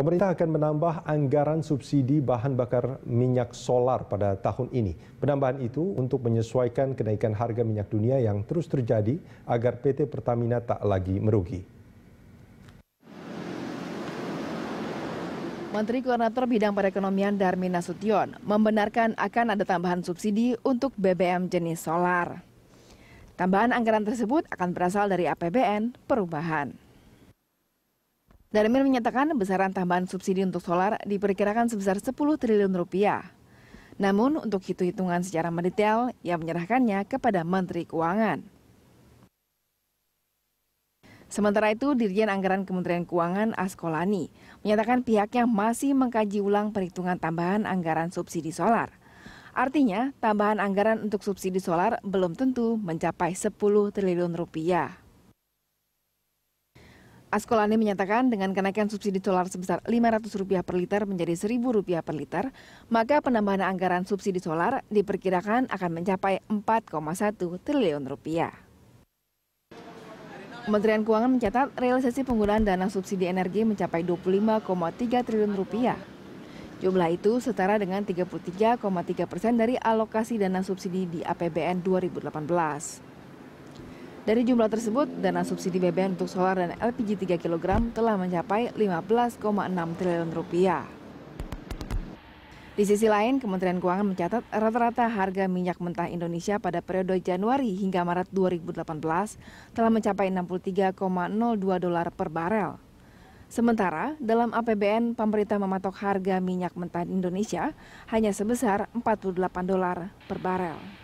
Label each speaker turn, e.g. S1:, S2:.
S1: Pemerintah akan menambah anggaran subsidi bahan bakar minyak solar pada tahun ini. Penambahan itu untuk menyesuaikan kenaikan harga minyak dunia yang terus terjadi agar PT Pertamina tak lagi merugi.
S2: Menteri Koordinator Bidang Perekonomian Darmin Nasution membenarkan akan ada tambahan subsidi untuk BBM jenis solar. Tambahan anggaran tersebut akan berasal dari APBN perubahan. Darmin menyatakan besaran tambahan subsidi untuk solar diperkirakan sebesar 10 triliun rupiah. Namun untuk hitung-hitungan secara mendetail, ia menyerahkannya kepada Menteri Keuangan. Sementara itu, Dirjen Anggaran Kementerian Keuangan Askolani menyatakan pihaknya masih mengkaji ulang perhitungan tambahan anggaran subsidi solar. Artinya, tambahan anggaran untuk subsidi solar belum tentu mencapai 10 triliun rupiah. Askolani menyatakan dengan kenaikan subsidi solar sebesar Rp500 per liter menjadi Rp1.000 per liter, maka penambahan anggaran subsidi solar diperkirakan akan mencapai 4,1 triliun rupiah. Kementerian Keuangan mencatat realisasi penggunaan dana subsidi energi mencapai 25,3 triliun rupiah. Jumlah itu setara dengan 33,3 persen dari alokasi dana subsidi di APBN 2018. Dari jumlah tersebut, dana subsidi BBM untuk solar dan LPG 3 kg telah mencapai 15,6 triliun rupiah. Di sisi lain, Kementerian Keuangan mencatat rata-rata harga minyak mentah Indonesia pada periode Januari hingga Maret 2018 telah mencapai 63,02 dolar per barel. Sementara, dalam APBN pemerintah mematok harga minyak mentah Indonesia hanya sebesar 48 dolar per barel.